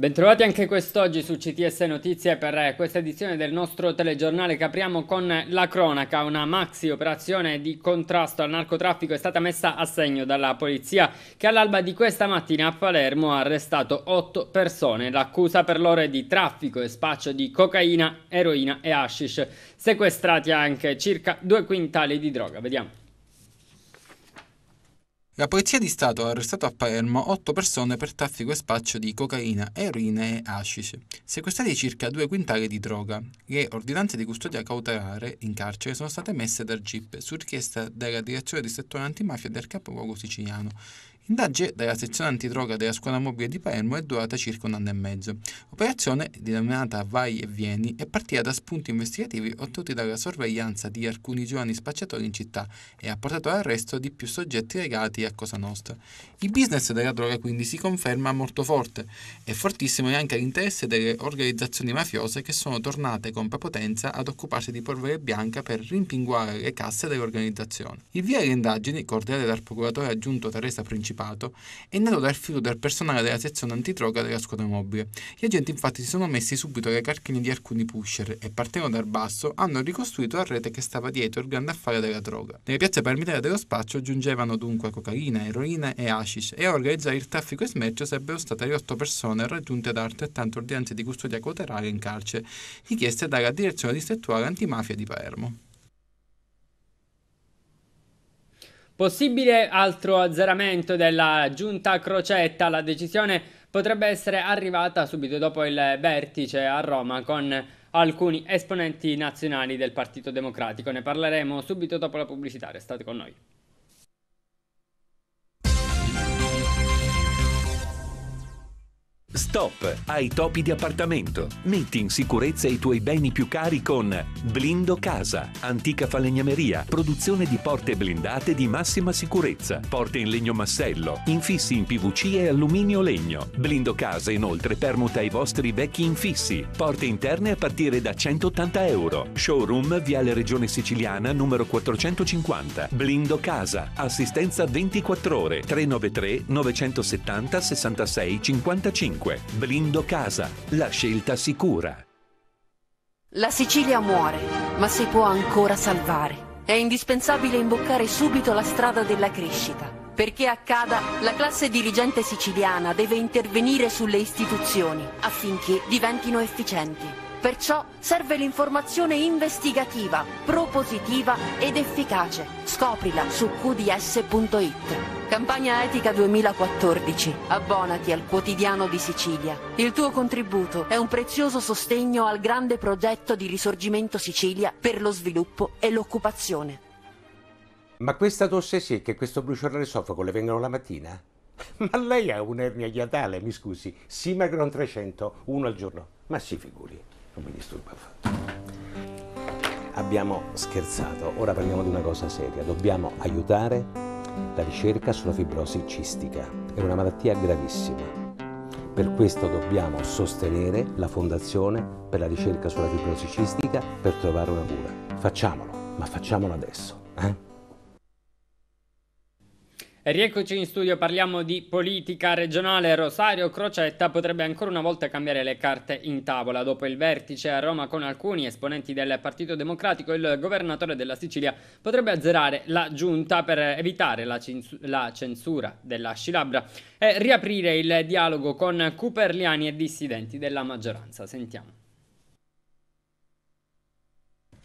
Bentrovati anche quest'oggi su CTS Notizie per eh, questa edizione del nostro telegiornale che apriamo con la cronaca. Una maxi operazione di contrasto al narcotraffico è stata messa a segno dalla polizia che all'alba di questa mattina a Palermo ha arrestato otto persone. L'accusa per loro è di traffico e spaccio di cocaina, eroina e hashish. Sequestrati anche circa due quintali di droga. Vediamo. La Polizia di Stato ha arrestato a Palermo otto persone per traffico e spaccio di cocaina, eroina e acice, sequestrati circa due quintali di droga. Le ordinanze di custodia cautelare in carcere sono state emesse dal GIP su richiesta della Direzione settore antimafia del capoluogo siciliano. Indagine della sezione antidroga della scuola mobile di Palermo è durata circa un anno e mezzo. L'operazione, denominata Vai e Vieni, è partita da spunti investigativi ottenuti dalla sorveglianza di alcuni giovani spacciatori in città e ha portato all'arresto di più soggetti legati a Cosa Nostra. Il business della droga quindi si conferma molto forte e fortissimo è anche l'interesse delle organizzazioni mafiose che sono tornate con prepotenza ad occuparsi di polvere bianca per rimpinguare le casse dell'organizzazione. Il via alle indagini, coordinate dal procuratore aggiunto Teresa Principale, partecipato è nato dal fiuto del personale della sezione antidroga della scuola mobile. Gli agenti infatti si sono messi subito alle carchine di alcuni pusher e partendo dal basso hanno ricostruito la rete che stava dietro il grande affare della droga. Nelle piazze permitere dello spaccio giungevano dunque cocaina, eroina e hashish e a organizzare il traffico e smercio sarebbero state le otto persone raggiunte da altrettante ordinanze di custodia cautelaria in carcere richieste dalla direzione distrettuale antimafia di Palermo. Possibile altro azzeramento della giunta Crocetta, la decisione potrebbe essere arrivata subito dopo il vertice a Roma con alcuni esponenti nazionali del Partito Democratico. Ne parleremo subito dopo la pubblicità, restate con noi. Stop ai topi di appartamento. Metti in sicurezza i tuoi beni più cari con Blindo Casa, antica falegnameria, produzione di porte blindate di massima sicurezza, porte in legno massello, infissi in PVC e alluminio legno. Blindo Casa inoltre permuta i vostri vecchi infissi, porte interne a partire da 180 euro. Showroom Viale Regione Siciliana numero 450. Blindo Casa, assistenza 24 ore 393 970 66 55 ovunque. Blindo Casa, la scelta sicura. La Sicilia muore, ma si può ancora salvare. È indispensabile imboccare subito la strada della crescita. Perché accada, la classe dirigente siciliana deve intervenire sulle istituzioni affinché diventino efficienti. Perciò serve l'informazione investigativa, propositiva ed efficace. Scoprila su qds.it. Campagna Etica 2014. Abbonati al quotidiano di Sicilia. Il tuo contributo è un prezioso sostegno al grande progetto di risorgimento Sicilia per lo sviluppo e l'occupazione. Ma questa tosse sì che questo bruciore alle le vengono la mattina? Ma lei ha un'ernia ghiatale, mi scusi. Simagron 300, uno al giorno. Ma si figuri non mi disturba affatto. Abbiamo scherzato, ora parliamo di una cosa seria, dobbiamo aiutare la ricerca sulla fibrosi cistica, è una malattia gravissima. Per questo dobbiamo sostenere la Fondazione per la ricerca sulla fibrosi cistica per trovare una cura. Facciamolo, ma facciamolo adesso. Eh? Rieccoci in studio, parliamo di politica regionale. Rosario Crocetta potrebbe ancora una volta cambiare le carte in tavola. Dopo il vertice a Roma con alcuni esponenti del Partito Democratico, il governatore della Sicilia potrebbe azzerare la giunta per evitare la, la censura della Scilabra e riaprire il dialogo con Cooperliani e dissidenti della maggioranza. Sentiamo.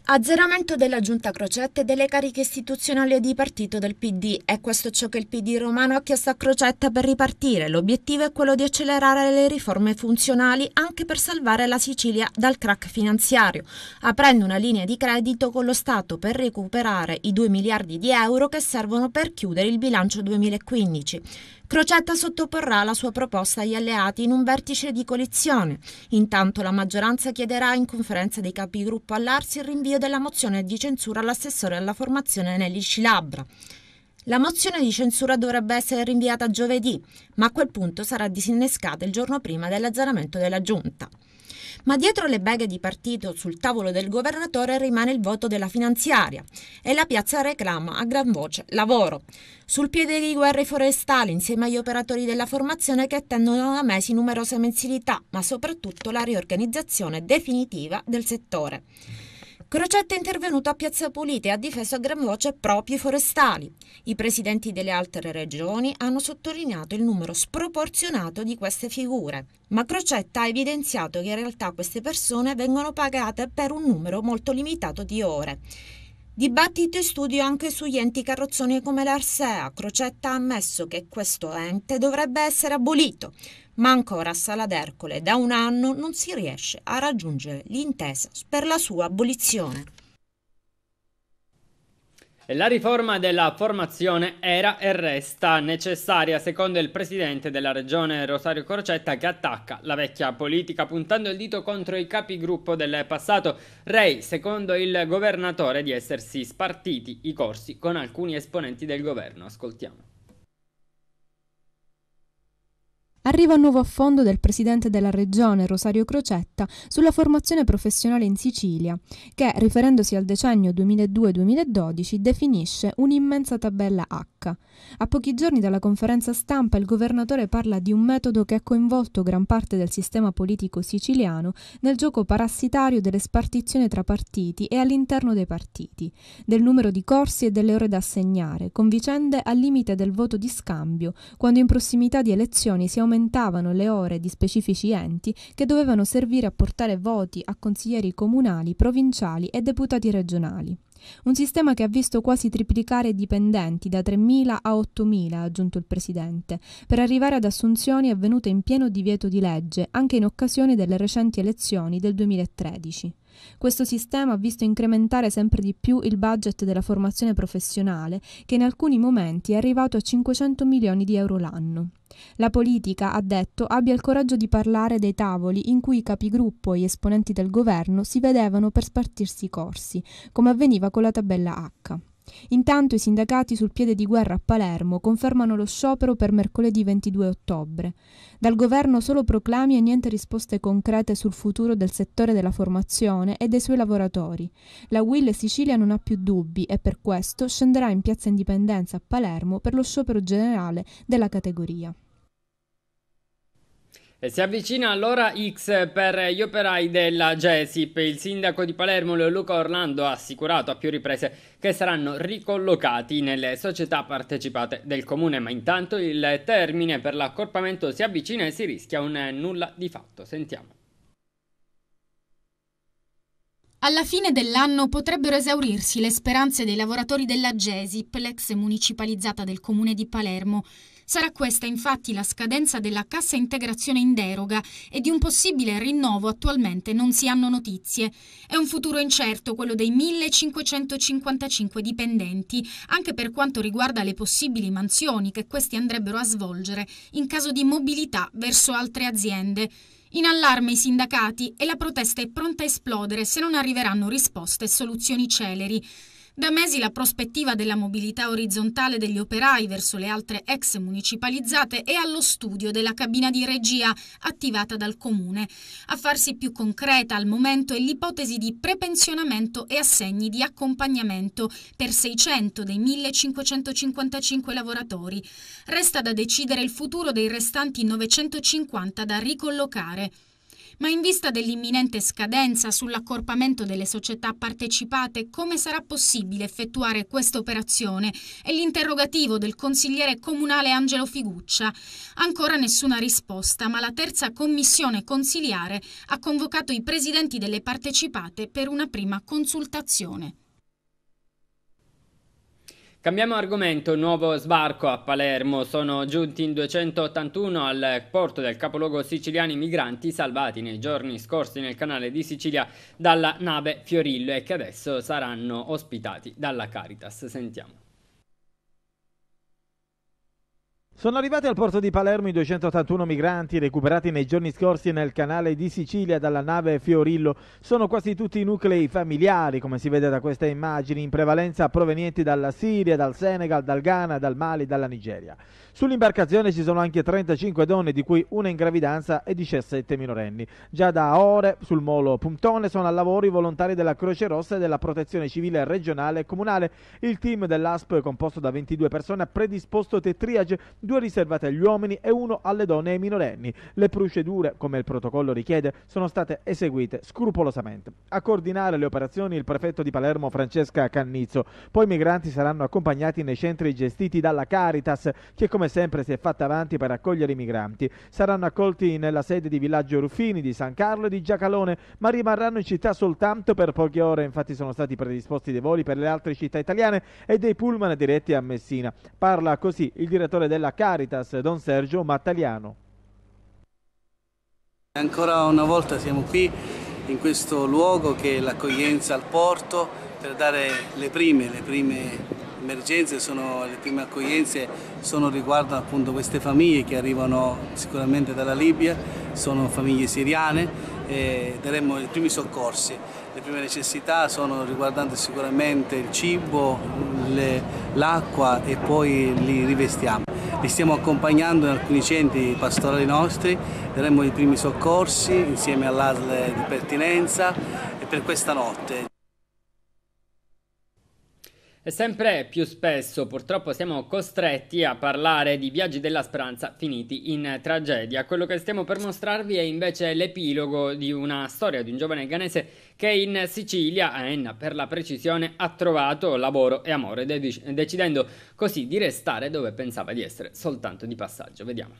Azzeramento della giunta Crocette e delle cariche istituzionali di partito del PD. È questo ciò che il PD romano ha chiesto a Crocetta per ripartire. L'obiettivo è quello di accelerare le riforme funzionali anche per salvare la Sicilia dal crack finanziario, aprendo una linea di credito con lo Stato per recuperare i 2 miliardi di euro che servono per chiudere il bilancio 2015. Crocetta sottoporrà la sua proposta agli alleati in un vertice di coalizione. Intanto la maggioranza chiederà in conferenza dei capigruppo all'Arsi il rinvio della mozione di censura all'assessore alla formazione Nelly Scilabra. La mozione di censura dovrebbe essere rinviata a giovedì, ma a quel punto sarà disinnescata il giorno prima dell'azzeramento della giunta. Ma dietro le beghe di partito sul tavolo del governatore rimane il voto della finanziaria e la piazza reclama a gran voce lavoro. Sul piede di guerre forestali insieme agli operatori della formazione che attendono da mesi numerose mensilità, ma soprattutto la riorganizzazione definitiva del settore. Crocetta è intervenuto a Piazza Pulita e ha difeso a gran voce propri forestali. I presidenti delle altre regioni hanno sottolineato il numero sproporzionato di queste figure, ma Crocetta ha evidenziato che in realtà queste persone vengono pagate per un numero molto limitato di ore. Dibattito e studio anche sugli enti carrozzoni come l'Arsea, Crocetta ha ammesso che questo ente dovrebbe essere abolito, ma ancora a Sala d'Ercole da un anno non si riesce a raggiungere l'intesa per la sua abolizione. La riforma della formazione era e resta necessaria, secondo il presidente della regione Rosario Crocetta, che attacca la vecchia politica puntando il dito contro i capigruppo del passato. Rei, secondo il governatore, di essersi spartiti i corsi con alcuni esponenti del governo. Ascoltiamo. Arriva un nuovo affondo del presidente della regione Rosario Crocetta sulla formazione professionale in Sicilia, che, riferendosi al decennio 2002-2012, definisce un'immensa tabella H. A pochi giorni dalla conferenza stampa il governatore parla di un metodo che ha coinvolto gran parte del sistema politico siciliano nel gioco parassitario delle spartizioni tra partiti e all'interno dei partiti, del numero di corsi e delle ore da assegnare, con vicende al limite del voto di scambio, quando in prossimità di elezioni si aumenta aumentavano le ore di specifici enti che dovevano servire a portare voti a consiglieri comunali, provinciali e deputati regionali. Un sistema che ha visto quasi triplicare i dipendenti da 3.000 a 8.000, ha aggiunto il Presidente, per arrivare ad assunzioni avvenute in pieno divieto di legge, anche in occasione delle recenti elezioni del 2013. Questo sistema ha visto incrementare sempre di più il budget della formazione professionale, che in alcuni momenti è arrivato a 500 milioni di euro l'anno. La politica, ha detto, abbia il coraggio di parlare dei tavoli in cui i capigruppo e gli esponenti del governo si vedevano per spartirsi i corsi, come avveniva con la tabella H. Intanto i sindacati sul piede di guerra a Palermo confermano lo sciopero per mercoledì 22 ottobre. Dal governo solo proclami e niente risposte concrete sul futuro del settore della formazione e dei suoi lavoratori. La Will Sicilia non ha più dubbi e per questo scenderà in Piazza Indipendenza a Palermo per lo sciopero generale della categoria. Eh, si avvicina allora X per gli operai della Gesip. Il sindaco di Palermo Luca Orlando ha assicurato a più riprese che saranno ricollocati nelle società partecipate del comune, ma intanto il termine per l'accorpamento si avvicina e si rischia un nulla di fatto. Sentiamo. Alla fine dell'anno potrebbero esaurirsi le speranze dei lavoratori della Gesip, l'ex municipalizzata del comune di Palermo. Sarà questa infatti la scadenza della cassa integrazione in deroga e di un possibile rinnovo attualmente non si hanno notizie. È un futuro incerto quello dei 1555 dipendenti, anche per quanto riguarda le possibili mansioni che questi andrebbero a svolgere in caso di mobilità verso altre aziende. In allarme i sindacati e la protesta è pronta a esplodere se non arriveranno risposte e soluzioni celeri. Da mesi la prospettiva della mobilità orizzontale degli operai verso le altre ex municipalizzate è allo studio della cabina di regia attivata dal comune. A farsi più concreta al momento è l'ipotesi di prepensionamento e assegni di accompagnamento per 600 dei 1555 lavoratori. Resta da decidere il futuro dei restanti 950 da ricollocare ma in vista dell'imminente scadenza sull'accorpamento delle società partecipate, come sarà possibile effettuare questa operazione? È l'interrogativo del consigliere comunale Angelo Figuccia. Ancora nessuna risposta, ma la terza commissione consiliare ha convocato i presidenti delle partecipate per una prima consultazione. Cambiamo argomento, nuovo sbarco a Palermo. Sono giunti in 281 al porto del capoluogo siciliano i migranti salvati nei giorni scorsi nel canale di Sicilia dalla nave Fiorillo e che adesso saranno ospitati dalla Caritas. Sentiamo. Sono arrivati al porto di Palermo i 281 migranti recuperati nei giorni scorsi nel canale di Sicilia dalla nave Fiorillo. Sono quasi tutti nuclei familiari, come si vede da queste immagini, in prevalenza provenienti dalla Siria, dal Senegal, dal Ghana, dal Mali, dalla Nigeria. Sull'imbarcazione ci sono anche 35 donne, di cui una in gravidanza e 17 minorenni. Già da ore sul molo Puntone sono al lavoro i volontari della Croce Rossa e della Protezione Civile regionale e comunale. Il team dell'ASP, composto da 22 persone, ha predisposto tetriage due riservate agli uomini e uno alle donne e ai minorenni. Le procedure, come il protocollo richiede, sono state eseguite scrupolosamente. A coordinare le operazioni il prefetto di Palermo Francesca Cannizzo. Poi i migranti saranno accompagnati nei centri gestiti dalla Caritas, che come sempre si è fatta avanti per accogliere i migranti. Saranno accolti nella sede di Villaggio Ruffini, di San Carlo e di Giacalone, ma rimarranno in città soltanto per poche ore. Infatti sono stati predisposti dei voli per le altre città italiane e dei pullman diretti a Messina. Parla così il direttore della Caritas, Don Sergio Mattaliano. Ancora una volta siamo qui in questo luogo che è l'accoglienza al porto per dare le prime, le prime emergenze, sono, le prime accoglienze sono riguardo appunto queste famiglie che arrivano sicuramente dalla Libia, sono famiglie siriane e daremo i primi soccorsi. Le prime necessità sono riguardanti sicuramente il cibo, l'acqua e poi li rivestiamo. Li stiamo accompagnando in alcuni centri pastorali nostri, daremo i primi soccorsi insieme all'ASL di pertinenza e per questa notte. E sempre più spesso purtroppo siamo costretti a parlare di viaggi della speranza finiti in tragedia. Quello che stiamo per mostrarvi è invece l'epilogo di una storia di un giovane ghanese che in Sicilia, a Enna per la precisione, ha trovato lavoro e amore, decidendo così di restare dove pensava di essere soltanto di passaggio. Vediamo.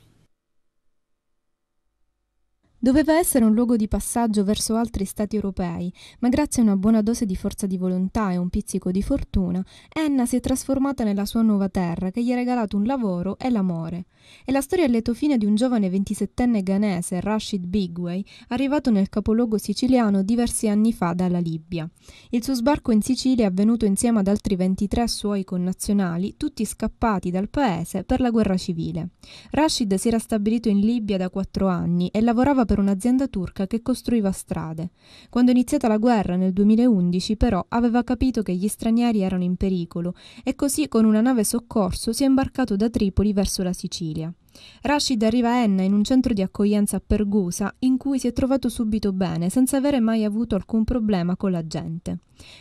Doveva essere un luogo di passaggio verso altri stati europei, ma grazie a una buona dose di forza di volontà e un pizzico di fortuna, Enna si è trasformata nella sua nuova terra che gli ha regalato un lavoro e l'amore. È la storia a lieto fine di un giovane 27enne ghanese, Rashid Bigway, arrivato nel capoluogo siciliano diversi anni fa dalla Libia. Il suo sbarco in Sicilia è avvenuto insieme ad altri 23 suoi connazionali, tutti scappati dal paese per la guerra civile. Rashid si era stabilito in Libia da quattro anni e lavorava per per un'azienda turca che costruiva strade. Quando è iniziata la guerra nel 2011 però aveva capito che gli stranieri erano in pericolo e così con una nave soccorso si è imbarcato da Tripoli verso la Sicilia. Rashid arriva a Enna in un centro di accoglienza a Pergusa in cui si è trovato subito bene, senza avere mai avuto alcun problema con la gente.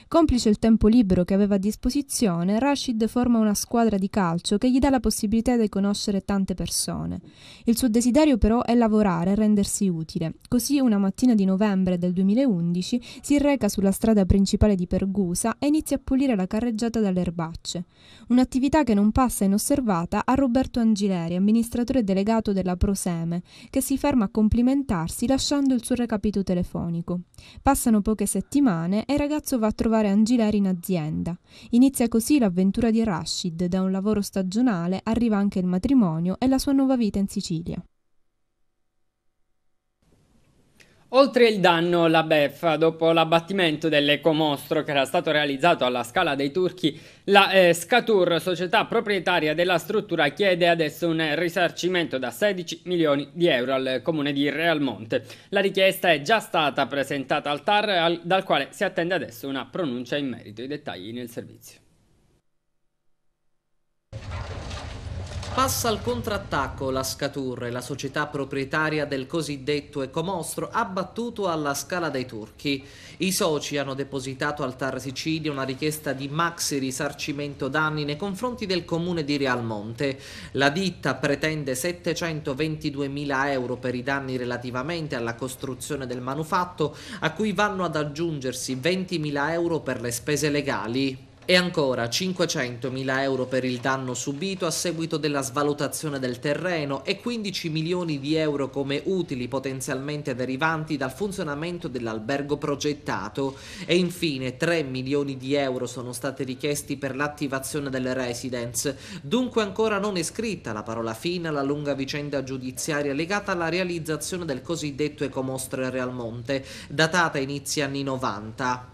Complice il tempo libero che aveva a disposizione, Rashid forma una squadra di calcio che gli dà la possibilità di conoscere tante persone. Il suo desiderio però è lavorare e rendersi utile. Così una mattina di novembre del 2011 si reca sulla strada principale di Pergusa e inizia a pulire la carreggiata dalle erbacce. Un'attività che non passa inosservata a Roberto Angileri, amministratore amministratore delegato della Proseme, che si ferma a complimentarsi lasciando il suo recapito telefonico. Passano poche settimane e il ragazzo va a trovare Angileri in azienda. Inizia così l'avventura di Rashid, da un lavoro stagionale arriva anche il matrimonio e la sua nuova vita in Sicilia. Oltre il danno, la beffa, dopo l'abbattimento dell'ecomostro che era stato realizzato alla scala dei turchi, la eh, Scatur, società proprietaria della struttura, chiede adesso un risarcimento da 16 milioni di euro al comune di Realmonte. La richiesta è già stata presentata al TAR, al, dal quale si attende adesso una pronuncia in merito. I dettagli nel servizio. Passa al contrattacco la Scaturre, la società proprietaria del cosiddetto ecomostro, abbattuto alla scala dei turchi. I soci hanno depositato al Tar Sicilia una richiesta di maxi risarcimento danni nei confronti del comune di Realmonte. La ditta pretende 722.000 euro per i danni relativamente alla costruzione del manufatto, a cui vanno ad aggiungersi 20.000 euro per le spese legali. E ancora 500.000 euro per il danno subito a seguito della svalutazione del terreno e 15 milioni di euro come utili potenzialmente derivanti dal funzionamento dell'albergo progettato e infine 3 milioni di euro sono stati richiesti per l'attivazione delle residence, dunque ancora non è scritta la parola fine alla lunga vicenda giudiziaria legata alla realizzazione del cosiddetto ecomostro Monte, datata inizi anni 90.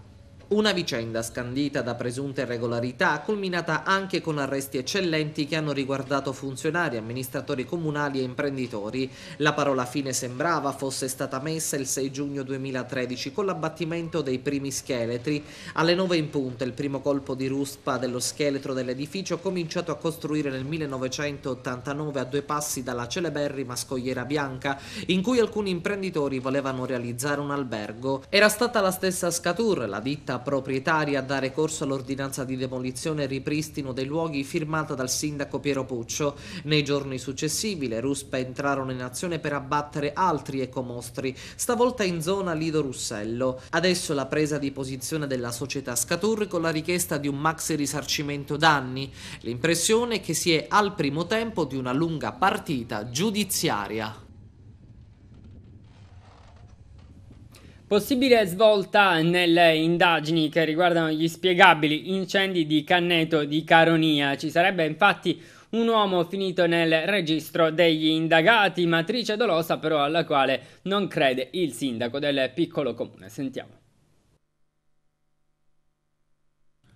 Una vicenda scandita da presunte irregolarità, culminata anche con arresti eccellenti che hanno riguardato funzionari, amministratori comunali e imprenditori. La parola fine sembrava fosse stata messa il 6 giugno 2013 con l'abbattimento dei primi scheletri. Alle 9 in punta il primo colpo di ruspa dello scheletro dell'edificio cominciato a costruire nel 1989 a due passi dalla celeberrima scogliera bianca in cui alcuni imprenditori volevano realizzare un albergo. Era stata la stessa Scatur, la ditta proprietaria a dare corso all'ordinanza di demolizione e ripristino dei luoghi firmata dal sindaco Piero Puccio. Nei giorni successivi le ruspe entrarono in azione per abbattere altri ecomostri, stavolta in zona Lido Russello. Adesso la presa di posizione della società Scatur con la richiesta di un maxi risarcimento danni. L'impressione è che si è al primo tempo di una lunga partita giudiziaria. Possibile svolta nelle indagini che riguardano gli spiegabili incendi di Canneto di Caronia. Ci sarebbe infatti un uomo finito nel registro degli indagati, matrice dolosa però alla quale non crede il sindaco del piccolo comune. Sentiamo.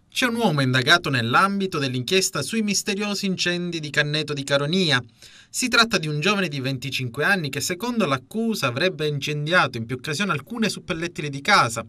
C'è un uomo indagato nell'ambito dell'inchiesta sui misteriosi incendi di Canneto di Caronia. Si tratta di un giovane di 25 anni che secondo l'accusa avrebbe incendiato in più occasioni alcune suppellettili di casa,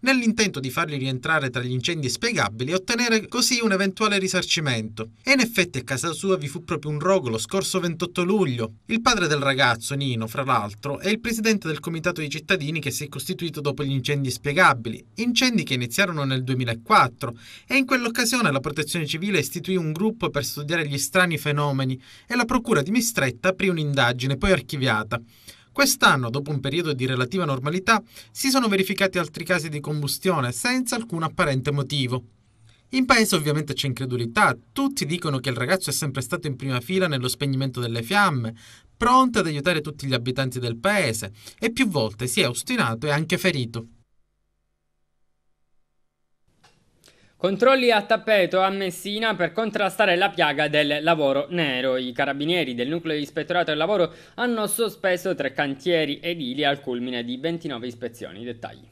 nell'intento di farli rientrare tra gli incendi spiegabili e ottenere così un eventuale risarcimento. E in effetti a casa sua vi fu proprio un rogo lo scorso 28 luglio. Il padre del ragazzo, Nino, fra l'altro, è il presidente del comitato dei cittadini che si è costituito dopo gli incendi spiegabili, incendi che iniziarono nel 2004 e in quell'occasione la protezione civile istituì un gruppo per studiare gli strani fenomeni e la procura di Mistero stretta aprì un'indagine poi archiviata. Quest'anno, dopo un periodo di relativa normalità, si sono verificati altri casi di combustione senza alcun apparente motivo. In paese ovviamente c'è incredulità, tutti dicono che il ragazzo è sempre stato in prima fila nello spegnimento delle fiamme, pronto ad aiutare tutti gli abitanti del paese e più volte si è ostinato e anche ferito. Controlli a tappeto a Messina per contrastare la piaga del lavoro nero. I carabinieri del nucleo di ispettorato del lavoro hanno sospeso tre cantieri edili al culmine di 29 ispezioni. Dettagli.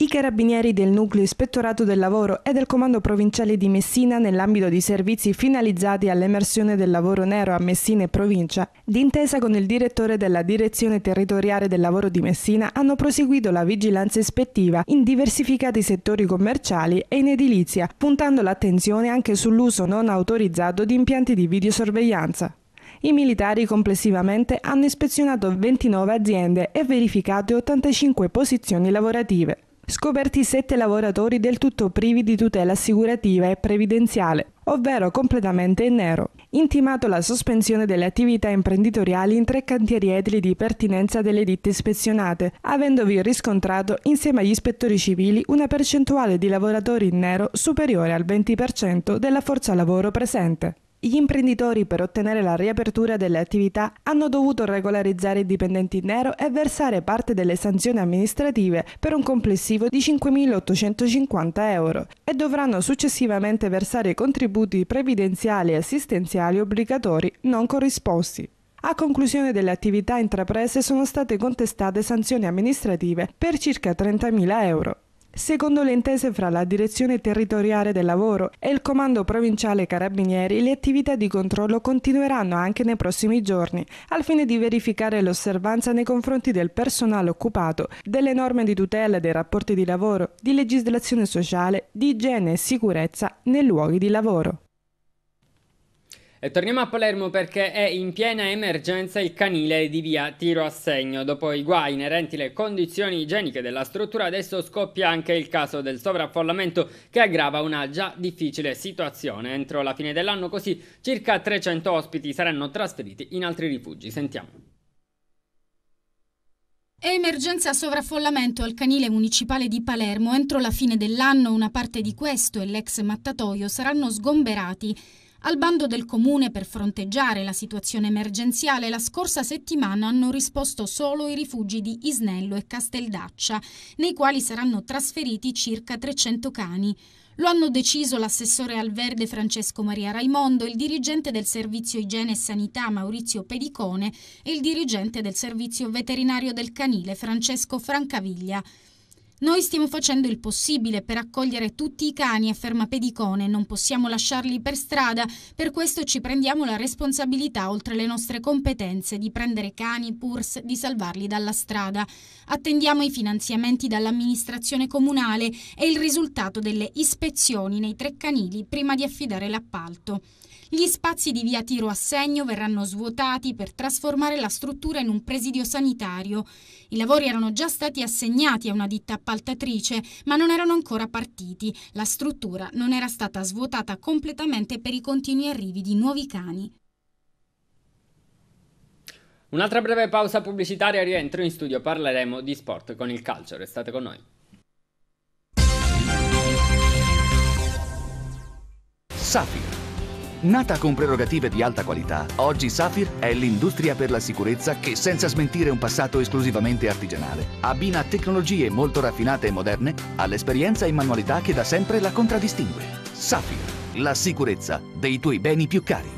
I carabinieri del Nucleo Ispettorato del Lavoro e del Comando Provinciale di Messina nell'ambito di servizi finalizzati all'emersione del lavoro nero a Messina e provincia, d'intesa con il direttore della Direzione Territoriale del Lavoro di Messina, hanno proseguito la vigilanza ispettiva in diversificati settori commerciali e in edilizia, puntando l'attenzione anche sull'uso non autorizzato di impianti di videosorveglianza. I militari complessivamente hanno ispezionato 29 aziende e verificato 85 posizioni lavorative scoperti sette lavoratori del tutto privi di tutela assicurativa e previdenziale, ovvero completamente in nero. Intimato la sospensione delle attività imprenditoriali in tre cantieri edili di pertinenza delle ditte ispezionate, avendovi riscontrato insieme agli ispettori civili una percentuale di lavoratori in nero superiore al 20% della forza lavoro presente. Gli imprenditori per ottenere la riapertura delle attività hanno dovuto regolarizzare i dipendenti in nero e versare parte delle sanzioni amministrative per un complessivo di 5.850 euro e dovranno successivamente versare i contributi previdenziali e assistenziali obbligatori non corrisposti. A conclusione delle attività intraprese sono state contestate sanzioni amministrative per circa 30.000 euro. Secondo le intese fra la Direzione Territoriale del Lavoro e il Comando Provinciale Carabinieri, le attività di controllo continueranno anche nei prossimi giorni, al fine di verificare l'osservanza nei confronti del personale occupato, delle norme di tutela dei rapporti di lavoro, di legislazione sociale, di igiene e sicurezza nei luoghi di lavoro. E torniamo a Palermo perché è in piena emergenza il canile di via Tiro a Segno. Dopo i guai inerenti alle condizioni igieniche della struttura, adesso scoppia anche il caso del sovraffollamento che aggrava una già difficile situazione. Entro la fine dell'anno, così circa 300 ospiti saranno trasferiti in altri rifugi. Sentiamo. emergenza sovraffollamento al canile municipale di Palermo. Entro la fine dell'anno una parte di questo e l'ex mattatoio saranno sgomberati. Al bando del comune per fronteggiare la situazione emergenziale la scorsa settimana hanno risposto solo i rifugi di Isnello e Casteldaccia, nei quali saranno trasferiti circa 300 cani. Lo hanno deciso l'assessore al verde Francesco Maria Raimondo, il dirigente del servizio igiene e sanità Maurizio Pedicone e il dirigente del servizio veterinario del canile Francesco Francaviglia. Noi stiamo facendo il possibile per accogliere tutti i cani, afferma Pedicone, non possiamo lasciarli per strada, per questo ci prendiamo la responsabilità, oltre le nostre competenze, di prendere cani purs, di salvarli dalla strada. Attendiamo i finanziamenti dall'amministrazione comunale e il risultato delle ispezioni nei tre canili prima di affidare l'appalto. Gli spazi di via Tiro a Segno verranno svuotati per trasformare la struttura in un presidio sanitario. I lavori erano già stati assegnati a una ditta appaltatrice, ma non erano ancora partiti. La struttura non era stata svuotata completamente per i continui arrivi di nuovi cani. Un'altra breve pausa pubblicitaria, rientro in studio, parleremo di sport con il calcio, restate con noi. Sapio Nata con prerogative di alta qualità, oggi Safir è l'industria per la sicurezza che, senza smentire un passato esclusivamente artigianale, abbina tecnologie molto raffinate e moderne all'esperienza e manualità che da sempre la contraddistingue. Safir, la sicurezza dei tuoi beni più cari.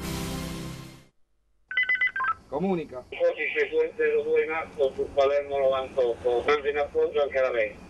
Comunica. Oggi c'è 02 in atto su Palermo 98, in appoggio anche la mente.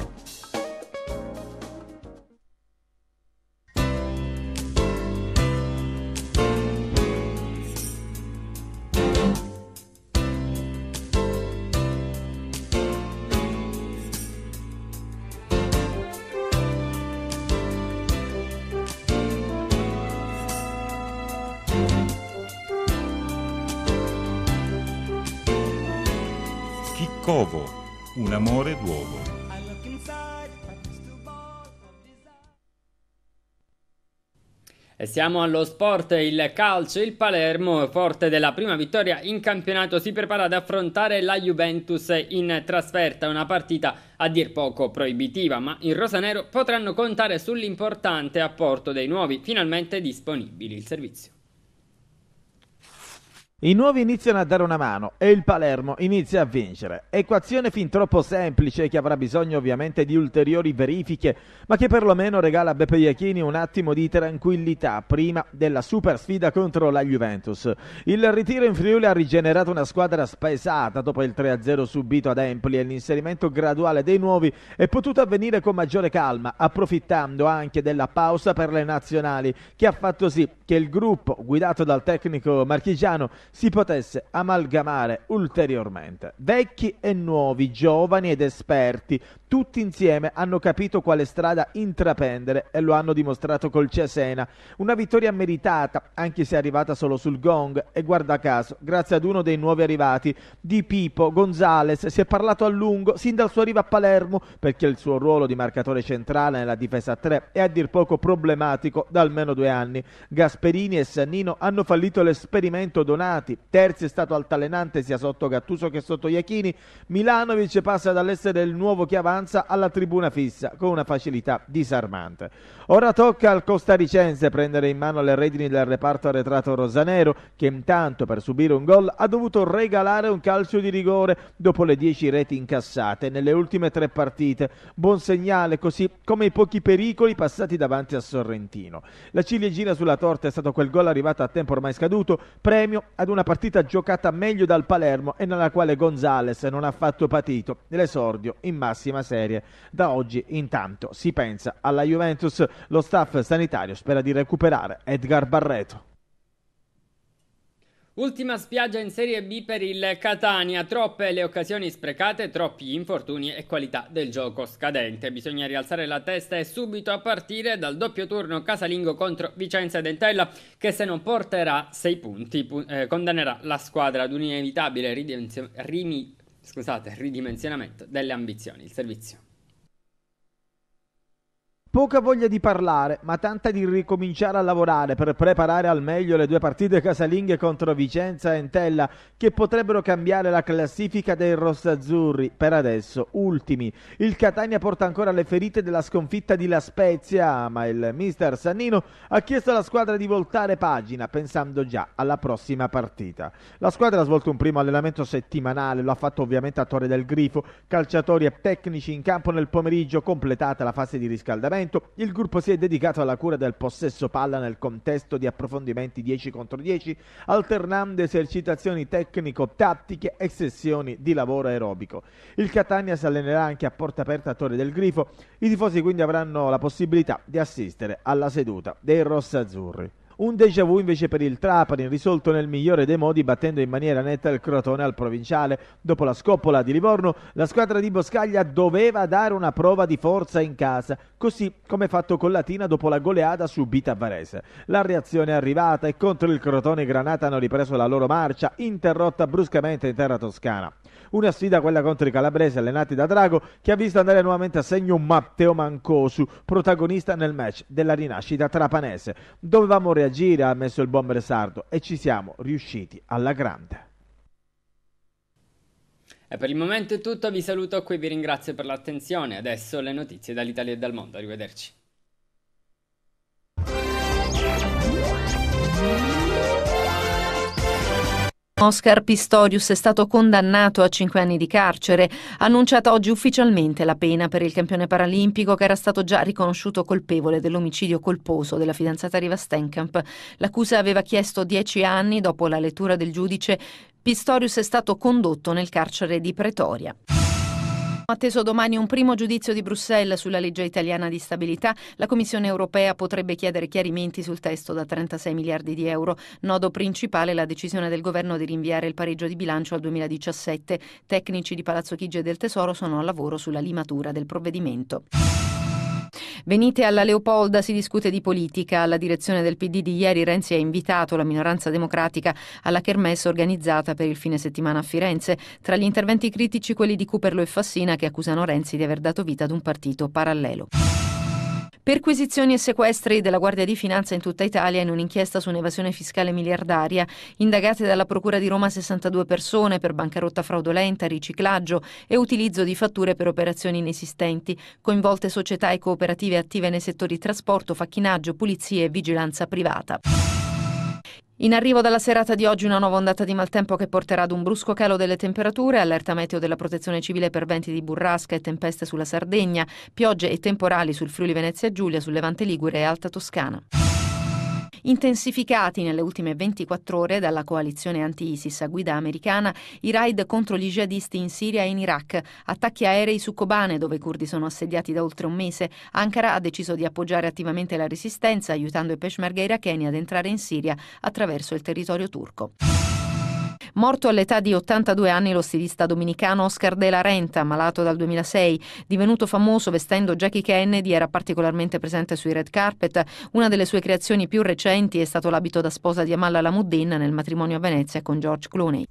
Covo, un amore d'uovo. E siamo allo sport, il calcio, il Palermo, forte della prima vittoria in campionato, si prepara ad affrontare la Juventus in trasferta, una partita a dir poco proibitiva, ma in rosanero potranno contare sull'importante apporto dei nuovi finalmente disponibili. Il servizio. I nuovi iniziano a dare una mano e il Palermo inizia a vincere. Equazione fin troppo semplice che avrà bisogno ovviamente di ulteriori verifiche, ma che perlomeno regala a Beppe Iachini un attimo di tranquillità prima della super sfida contro la Juventus. Il ritiro in Friuli ha rigenerato una squadra spesata dopo il 3-0 subito ad Empoli e l'inserimento graduale dei nuovi è potuto avvenire con maggiore calma, approfittando anche della pausa per le nazionali, che ha fatto sì che il gruppo guidato dal tecnico marchigiano si potesse amalgamare ulteriormente vecchi e nuovi, giovani ed esperti tutti insieme hanno capito quale strada intraprendere e lo hanno dimostrato col Cesena. Una vittoria meritata, anche se arrivata solo sul gong e guarda caso, grazie ad uno dei nuovi arrivati, di Pipo Gonzales, si è parlato a lungo sin dal suo arrivo a Palermo perché il suo ruolo di marcatore centrale nella difesa 3 è a dir poco problematico da almeno due anni. Gasperini e Sannino hanno fallito l'esperimento Donati, terzi è stato altalenante sia sotto Gattuso che sotto Iachini, Milanovic passa dall'essere il nuovo che distanza alla tribuna fissa con una facilità disarmante. Ora tocca al costaricense prendere in mano le redini del reparto arretrato rosanero che intanto per subire un gol ha dovuto regalare un calcio di rigore dopo le 10 reti incassate nelle ultime tre partite. Buon segnale così come i pochi pericoli passati davanti a Sorrentino. La ciliegina sulla torta è stato quel gol arrivato a tempo ormai scaduto, premio ad una partita giocata meglio dal Palermo e nella quale Gonzales non ha fatto patito nell'esordio in massima serie. Da oggi intanto si pensa alla Juventus, lo staff sanitario spera di recuperare Edgar Barreto. Ultima spiaggia in Serie B per il Catania, troppe le occasioni sprecate, troppi infortuni e qualità del gioco scadente. Bisogna rialzare la testa e subito a partire dal doppio turno casalingo contro Vicenza Dentella che se non porterà 6 punti eh, condannerà la squadra ad un'inevitabile ridenzio- rimi- scusate, ridimensionamento delle ambizioni, il servizio. Poca voglia di parlare, ma tanta di ricominciare a lavorare per preparare al meglio le due partite casalinghe contro Vicenza e Entella che potrebbero cambiare la classifica dei rossazzurri, per adesso ultimi. Il Catania porta ancora le ferite della sconfitta di La Spezia, ma il mister Sannino ha chiesto alla squadra di voltare pagina pensando già alla prossima partita. La squadra ha svolto un primo allenamento settimanale, lo ha fatto ovviamente a Torre del Grifo, calciatori e tecnici in campo nel pomeriggio, completata la fase di riscaldamento allenamento, il gruppo si è dedicato alla cura del possesso palla nel contesto di approfondimenti 10 contro 10, alternando esercitazioni tecnico-tattiche e sessioni di lavoro aerobico. Il Catania si allenerà anche a porta aperta a Torre del Grifo, i tifosi quindi avranno la possibilità di assistere alla seduta dei rossazzurri. Un déjà vu invece per il Trapani, risolto nel migliore dei modi battendo in maniera netta il Crotone al provinciale. Dopo la scoppola di Livorno, la squadra di Boscaglia doveva dare una prova di forza in casa, così come fatto con Latina dopo la goleada subita a Varese. La reazione è arrivata e contro il Crotone e Granata hanno ripreso la loro marcia, interrotta bruscamente in terra toscana. Una sfida quella contro i calabresi allenati da Drago che ha visto andare nuovamente a segno Matteo Mancosu, protagonista nel match della rinascita trapanese. Dovevamo reagire gira ha messo il bomber sardo e ci siamo riusciti alla grande. E per il momento è tutto, vi saluto qui, vi ringrazio per l'attenzione. Adesso le notizie dall'Italia e dal mondo, arrivederci. Oscar Pistorius è stato condannato a 5 anni di carcere, annunciata oggi ufficialmente la pena per il campione paralimpico che era stato già riconosciuto colpevole dell'omicidio colposo della fidanzata Riva Stenkamp. L'accusa aveva chiesto 10 anni dopo la lettura del giudice. Pistorius è stato condotto nel carcere di Pretoria. Atteso domani un primo giudizio di Bruxelles sulla legge italiana di stabilità, la Commissione europea potrebbe chiedere chiarimenti sul testo da 36 miliardi di euro. Nodo principale la decisione del governo di rinviare il pareggio di bilancio al 2017. Tecnici di Palazzo Chigi e del Tesoro sono al lavoro sulla limatura del provvedimento. Venite alla Leopolda, si discute di politica. Alla direzione del PD di ieri Renzi ha invitato la minoranza democratica alla kermesse organizzata per il fine settimana a Firenze. Tra gli interventi critici quelli di Cuperlo e Fassina che accusano Renzi di aver dato vita ad un partito parallelo. Perquisizioni e sequestri della Guardia di Finanza in tutta Italia in un'inchiesta su un'evasione fiscale miliardaria. Indagate dalla Procura di Roma 62 persone per bancarotta fraudolenta, riciclaggio e utilizzo di fatture per operazioni inesistenti. Coinvolte società e cooperative attive nei settori trasporto, facchinaggio, pulizie e vigilanza privata. In arrivo dalla serata di oggi una nuova ondata di maltempo che porterà ad un brusco calo delle temperature, allerta meteo della protezione civile per venti di burrasca e tempeste sulla Sardegna, piogge e temporali sul Friuli Venezia Giulia, sul Levante Ligure e Alta Toscana. Intensificati nelle ultime 24 ore dalla coalizione anti-ISIS a guida americana, i raid contro gli jihadisti in Siria e in Iraq, attacchi aerei su Kobane, dove i curdi sono assediati da oltre un mese, Ankara ha deciso di appoggiare attivamente la resistenza, aiutando i peshmerga iracheni ad entrare in Siria attraverso il territorio turco. Morto all'età di 82 anni lo stilista dominicano Oscar De La Renta, malato dal 2006, divenuto famoso vestendo Jackie Kennedy, era particolarmente presente sui red carpet. Una delle sue creazioni più recenti è stato l'abito da sposa di Amal Lamuddin nel matrimonio a Venezia con George Clooney.